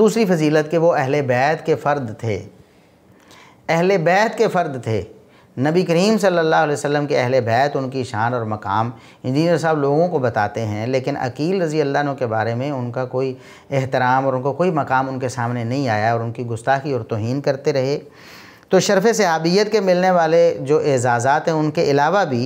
दूसरी फजीलत के वो अहल बैत के फ़र्द थे अहल बैत के फ़र्द थे नबी करीम सल्लल्लाहु अलैहि वसल्लम के अहल बैत उनकी शान और मकाम इंजीनियर साहब लोगों को बताते हैं लेकिन अकील रज़ी अल्लाह के बारे में उनका कोई एहतराम और उनको कोई मकाम उनके सामने नहीं आया और उनकी गुस्ताखी और तोहन करते रहे तो शरफ़ सहाबियत के मिलने वाले जो एज़ाज़ात हैं उनके अलावा भी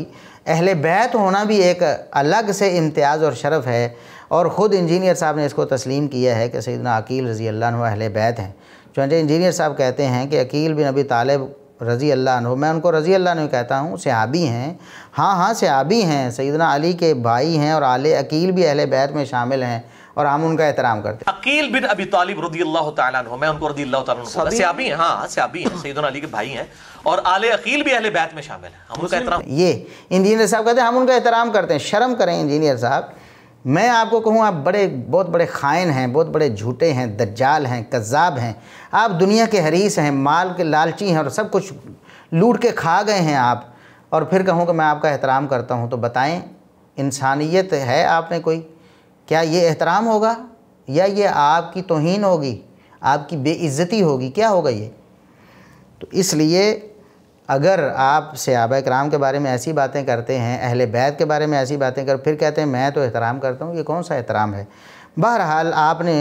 अहल बैत होना भी एक अलग से इम्तियाज़ और शरफ़ है और ख़ुद इंजीनियर साहब ने इसको तस्लीम किया है कि सैदना अकील रज़ी अल्लाह अहल बैत हैं चुनाचे इंजीनियर साहब कहते हैं कि अकील बिन अबी तालब रज़ी अल्लाह मैं उनको रज़ी अल्लाह कहता हूँ सहाबी हैं हाँ हाँ सहाबी हैं सैदना अली के भाई हैं और आल अकील भी अहल बैत में शामिल हैं और हम उनका एहतराम करते अकील बिन अभी तालिब रदी अल्लाह तु मैं उनको रदी अल्लाह तबी हैं हाँ सयाबी हैं सईदन अली के भाई हैं और आले अकील भी अहले बैत में शामिल हैं हम उनका एहतराम ये इंजीनियर साहब कहते हैं हम उनका एहतराम करते हैं शर्म करें इंजीनियर साहब मैं आपको कहूँ आप बड़े बहुत बड़े खाइन हैं बहुत बड़े झूठे हैं दज्जाल हैं कज़ाब हैं आप दुनिया के हरीस हैं माल के लालची हैं और सब कुछ लूट के खा गए हैं आप और फिर कहूँ कि मैं आपका एहतराम करता हूँ तो बताएं इंसानियत है आप में कोई क्या ये एहतराम होगा या ये आपकी तोहन होगी आपकी बेइज्जती होगी क्या होगा ये तो इसलिए अगर आप सयाब कराम के बारे में ऐसी बातें करते हैं अहल बैत के बारे में ऐसी बातें कर फिर कहते हैं मैं तो एहतराम करता हूँ ये कौन सा एहतराम है बहरहाल आपने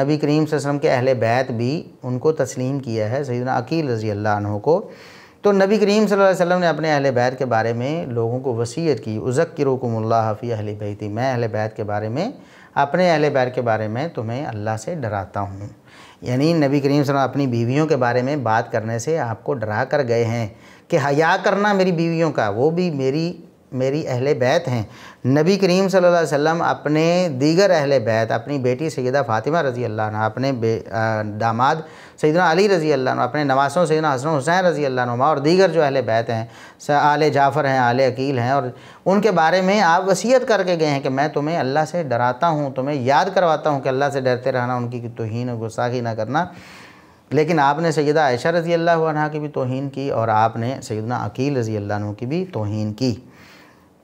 नबी करीम वसम के अहल बैत भी उनको तस्लीम किया है सैदना अकील रज़ी अल्लाह को तो नबी करीम सल्लल्लाहु अलैहि वसल्लम ने अपने अहल बैत के बारे में लोगों को वसीयत की उज़क उज़क्कमल्ला हफ़ी अहल बैती मैं अहल बैत के बारे में अपने अहल बैत के बारे में तुम्हें अल्लाह से डराता हूँ यानी नबी करीम सल्लम अपनी बीवियों के बारे में बात करने से आपको डरा कर गए हैं कि हया हाँ, करना मेरी बीवियों का वो भी मेरी मेरी अहल बैत हैं नबी करीम सल्लल्लाहु अलैहि वसल्लम अपने दीगर अहल बैत अपनी बेटी सैदा फ़ातिमा रज़ी अल्लाह अपने दामाद सैदना अली रज़ी अल्लाह अपने नवासों सैदना हसन हुसैन रज़ी अल्लाह और दीगर जो अहल बैत हैं आल जाफ़र हैं आल अकील हैं और उनके बारे में आप वसीयत करके गए हैं कि मैं तुम्हें अल्लाह से डराता हूँ तुम्हें याद करवाता हूँ कि अल्लाह से डरते रहना उनकी तोहन और गुस्साखी ना करना लेकिन आपने सैदा आयशा रज़ी अल्लाह की भी तोहन की और आपने सैदना अकील रज़ी अल्लाह की भी तोहन की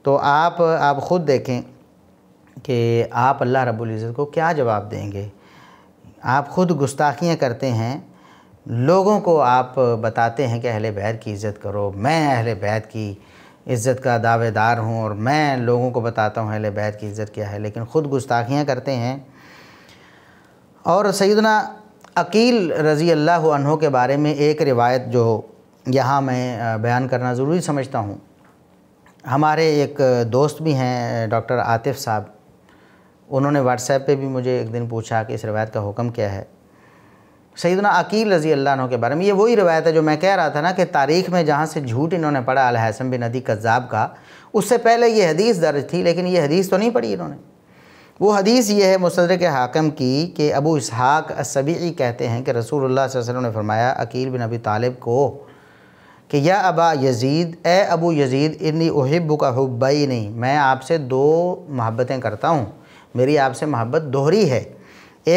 तो आप आप ख़ुद देखें कि आप अल्लाह इज़्ज़त को क्या जवाब देंगे आप ख़ुद गुस्ताखियाँ करते हैं लोगों को आप बताते हैं कि अहल बैत की इज़्ज़त करो मैं अहल बैत की इज़्ज़त का दावेदार हूँ और मैं लोगों को बताता हूँ अहल बैत की इज़्ज़त क्या है लेकिन ख़ुद गुस्ताखियाँ करते हैं और सैदना अकील रज़ी अल्लाह के बारे में एक रिवायत जो यहाँ मैं बयान करना ज़रूरी समझता हूँ हमारे एक दोस्त भी हैं डॉक्टर आतिफ साहब उन्होंने व्हाट्सएप पे भी मुझे एक दिन पूछा कि इस रवायत का हुक्म क्या है सईदना अकील रज़ी अल्लाह के बारे में ये वही रवायत है जो मैं कह रहा था ना कि तारीख़ में जहाँ से झूठ इन्होंने पढ़ा अलहसन बिन अदी कज़ाब का उससे पहले ये हदीस दर्ज थी लेकिन ये हदीस तो नहीं पढ़ी इन्होंने वो हदीस ये है मुसदर के हाकम की कि अबू इसहाक असबी कहते हैं कि रसूल वसल्लम ने फरमाया अकील बिन अबी तालिब को कि यह अबा यजीद ए अबू यजीद इन्नी उहिब का हब्बई नहीं मैं आपसे दो मोहब्बतें करता हूँ मेरी आपसे मोहब्बत दोहरी है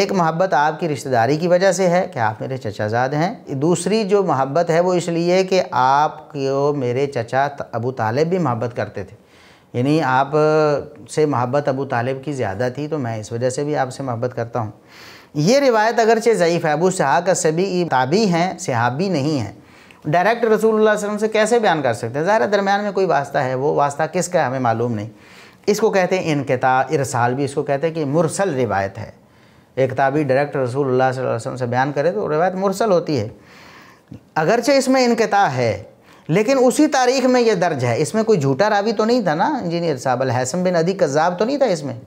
एक मोहब्बत आपकी रिश्तेदारी की वजह से है कि आप मेरे चचाजाद हैं दूसरी जो मोहब्बत है वो इसलिए कि को मेरे चचा अबू तालिब भी मोहब्बत करते थे यानी आप से मोहब्बत अबू तालिब की ज़्यादा थी तो मैं इस वजह से भी आपसे मोहब्बत करता हूँ ये रिवायत अगरचे ज़यीफ़ है अबू सहा का सभी ताबी हैं सहाबी नहीं हैं डायरेक्ट रसूल वसम से कैसे बयान कर सकते हैं ज़ाहिर दरमियान में कोई वास्ता है वो वास्ता किसका है हमें मालूम नहीं इसको कहते हैं इनकता इरसाल भी इसको कहते हैं कि मुरसल रिवायत है एक किताबी डायरेक्ट रसूल वसलम से बयान करे तो रिवायत मुरसल होती है अगरचे इसमें इनकता है लेकिन उसी तारीख में यह दर्ज है इसमें कोई झूठा रावी तो नहीं था ना इंजीनियर साहब अलहसम बिन अदी कज़ाब तो नहीं था इसमें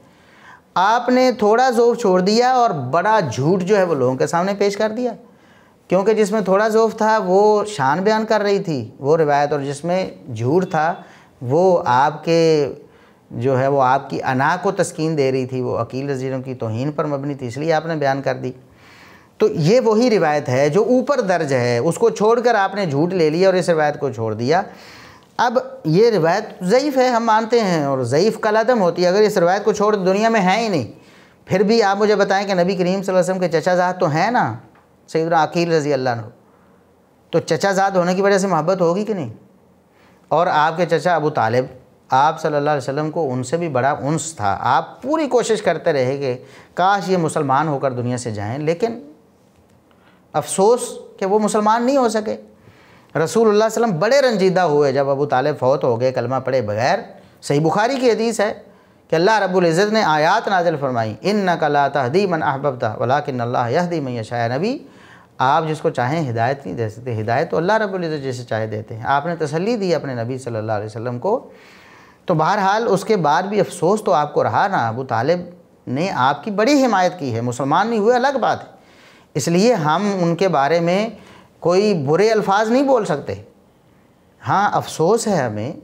आपने थोड़ा जोर छोड़ दिया और बड़ा झूठ जो है वो लोगों के सामने पेश कर दिया क्योंकि जिसमें थोड़ा जोफ था वो शान बयान कर रही थी वो रिवायत और जिसमें झूठ था वो आपके जो है वो आपकी अना को तस्कीन दे रही थी वो अकील रजीरों की तोहन पर मबनी थी इसलिए आपने बयान कर दी तो ये वही रिवायत है जो ऊपर दर्ज है उसको छोड़कर आपने झूठ ले लिया और इस रिवायत को छोड़ दिया अब ये रिवायत ज़यीफ़ है हम मानते हैं और ज़यीफ़ कलादम होती है अगर इस रिवायत को छोड़ दुनिया में है ही नहीं फिर भी आप मुझे बताएं कि नबी करीम वसम के चचाजात तो हैं ना सईद अकील रज़ी अल्लाह तो चचा ज़ाद होने की वजह से मोहब्बत होगी कि नहीं और आपके चचा अबू तालिब आप सल्लल्लाहु अलैहि वसल्लम को उनसे भी बड़ा उन्स था आप पूरी कोशिश करते रहे कि काश ये मुसलमान होकर दुनिया से जाएं लेकिन अफसोस कि वो मुसलमान नहीं हो सके रसूल वसम बड़े रंजीदा हुए जब अबू तालिब फ़ौत हो गए कलमा पढ़े बगैर सही बुखारी की हदीस है कि अल्लाह रबुल्ज़त ने आयात नाजल फरमाई इन नकला तहदी मन अहबबता वलाकिन अल्लाह यहदी मैशा नबी आप जिसको चाहें हिदायत नहीं दे सकते हिदायत तो अल्लाह रबुल्ज़त जैसे चाहे देते हैं आपने तसली दी अपने नबी सल्लल्लाहु अलैहि वसल्लम को तो बहरहाल उसके बाद भी अफसोस तो आपको रहा ना अबू तालिब ने आपकी बड़ी हिमायत की है मुसलमान नहीं हुए अलग बात है इसलिए हम उनके बारे में कोई बुरे अल्फाज नहीं बोल सकते हाँ अफसोस है हमें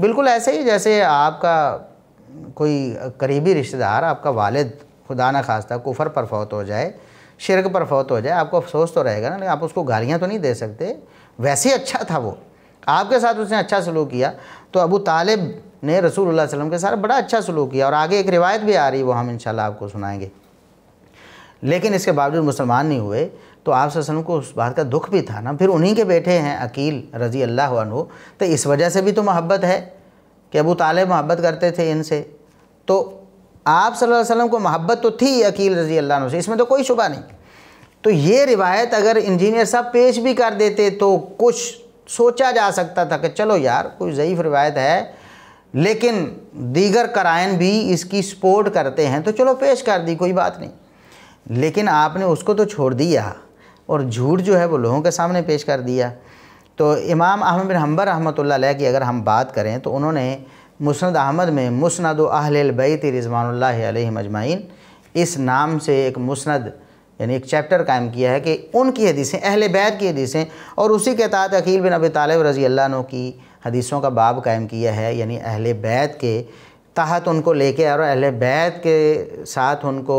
बिल्कुल ऐसे ही जैसे आपका कोई करीबी रिश्तेदार आपका वालिद खुदा न खास्ता कुफर पर फौत हो जाए शिरक पर फौत हो जाए आपको अफसोस तो रहेगा ना लेकिन आप उसको गालियाँ तो नहीं दे सकते वैसे अच्छा था वो आपके साथ उसने अच्छा सलूक किया तो अबू तालिब ने रसूल वसम के साथ बड़ा अच्छा सलूक किया और आगे एक रिवायत भी आ रही है वो हम इंशाल्लाह आपको सुनाएंगे लेकिन इसके बावजूद मुसलमान नहीं हुए तो आप सल्लम को उस बात का दुख भी था ना फिर उन्हीं के बेटे हैं अकील रज़ी अल्लाह अनु तो इस वजह से भी तो मोहब्बत है कि अबू तालिब मोहब्बत करते थे इनसे तो आप सल्लल्लाहु अलैहि वसल्लम को मोहब्बत तो थी अकील रजी अल्लाह से इसमें तो कोई शुबा नहीं तो ये रिवायत अगर इंजीनियर साहब पेश भी कर देते तो कुछ सोचा जा सकता था कि चलो यार कोई ज़यीफ़ रिवायत है लेकिन दीगर करायन भी इसकी सपोर्ट करते हैं तो चलो पेश कर दी कोई बात नहीं लेकिन आपने उसको तो छोड़ दिया और झूठ जो है वो लोगों के सामने पेश कर दिया तो इमाम अहमद बिन हम्बर रहमत की अगर हम बात करें तो उन्होंने मुसनद अहमद में मुसनद अहल बैत रिजवानल्ला मजमाइन इस नाम से एक मुसनद यानी एक चैप्टर कायम किया है कि उनकी हदीसें अहल बैत की हदीसें और उसी के तहत अकील बिन अबी तालब रज़ी अल्लाह की हदीसों का बाब कायम किया है यानी अहल बैत के तहत उनको लेके और अहल बैत के साथ उनको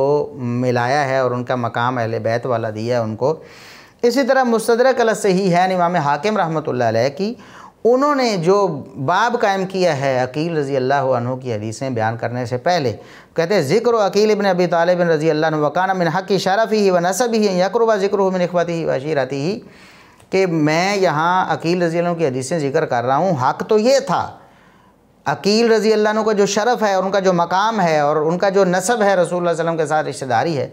मिलाया है और उनका मकाम अहल बैत वाला दिया है उनको इसी तरह मुस्तरक सही है इमाम हाकिम रहमत की उन्होंने जो बाब कायम किया है अकील रज़ी अल्लाह की हदीसें बयान करने से पहले कहते हैं ज़िक्र अकील इबन अबी तालिब रज़ी अल्लाह वकाना मिन हक़ की शरफ़ ही व नसब ही यकरबा ज़िक्र हो मिन अखबाती ही आती ही कि मैं यहाँ अकील रज़ी की हदीसें ज़िक्र कर रहा हूँ हक़ तो ये था अकील रज़ी अल्लाह का जो शरफ़ है और उनका जो मकाम है और उनका जो नसब है रसूल वसलम के साथ रिश्तेदारी है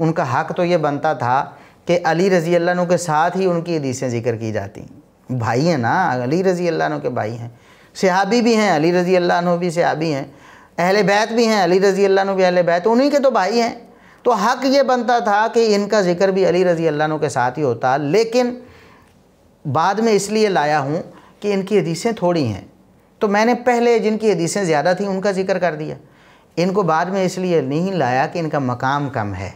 उनका हक़ तो ये बनता था कि अली रज़ी अल्लाह के साथ ही उनकी हदीसें ज़िक्र की जाती भाई हैं ना अली रज़ी अल्लाह के भाई हैं सहाबी भी हैं अली रज़ी अल्लाह भी सहाबी हैं अहल बैत भी हैं अली रज़ी अल्लाह भी अहल बैत उन्हीं के तो भाई हैं तो हक ये बनता था कि इनका ज़िक्र भी अली रज़ी अल्लाह के साथ ही होता लेकिन बाद में इसलिए लाया हूँ कि इनकी हदीसें थोड़ी हैं तो मैंने पहले जिनकी हदीसें ज़्यादा थी उनका जिक्र कर दिया इनको बाद में इसलिए नहीं लाया कि इनका मकाम कम है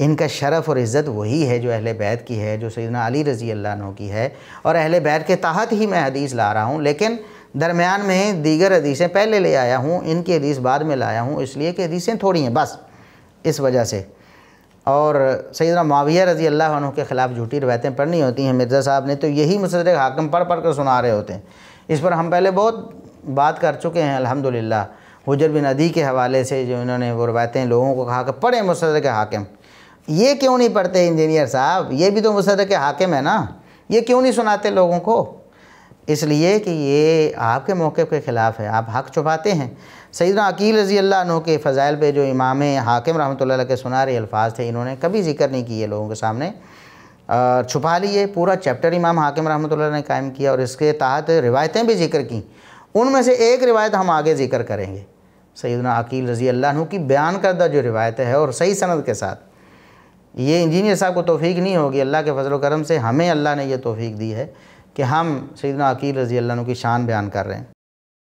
इनका शरफ़ और इज़्ज़त वही है जो अहल बैत की है जो सैदना अली रज़ी अल्लाह की है और अहल बैत के तहत ही मैं हदीस ला रहा हूँ लेकिन दरमियान में दीगर हदीसें पहले ले आया हूँ इनकी हदीस बाद में लाया हूँ इसलिए कि हदीसें थोड़ी हैं बस इस वजह से और सैदना माविया रज़ी अल्लाह के ख़िलाफ़ झूठी रवायतें पढ़नी होती हैं मिर्ज़ा साहब ने तो यही मुसर हाकम पढ़ पढ़ कर सुना रहे होते हैं इस पर हम पहले बहुत बात कर चुके हैं अल्हम्दुलिल्लाह हुजर बिन अदी के हवाले से जो इन्होंने वो रवायतें लोगों को कहा कि पढ़ें मुसर हाकिम ये क्यों नहीं पढ़ते इंजीनियर साहब ये भी तो मुसद के हाकिम है ना ये क्यों नहीं सुनाते लोगों को इसलिए कि ये आपके मौक़े के ख़िलाफ़ है आप हक छुपाते हैं सईद अकील रज़ी अल्लाह के फ़ज़ाइल पे जो इमाम हाकिम रहमत के सुना रहे अल्फाज थे इन्होंने कभी जिक्र नहीं किए लोगों के सामने छुपा लिए पूरा चैप्टर इमाम हाकिम रहमत ने कायम किया और इसके तहत रिवायतें भी जिक्र की उनमें से एक रिवायत हम आगे जिक्र करेंगे सईदना अकील रज़ी अल्लाह की बयान करदा जो रिवायत है और सही सनद के साथ ये इंजीनियर साहब को तोफ़ी नहीं होगी अल्लाह के फजल करम से हमें अल्लाह ने यह तोफ़ी दी है कि हम सैदना अकील रज़ी अल्लाह की शान बयान कर रहे हैं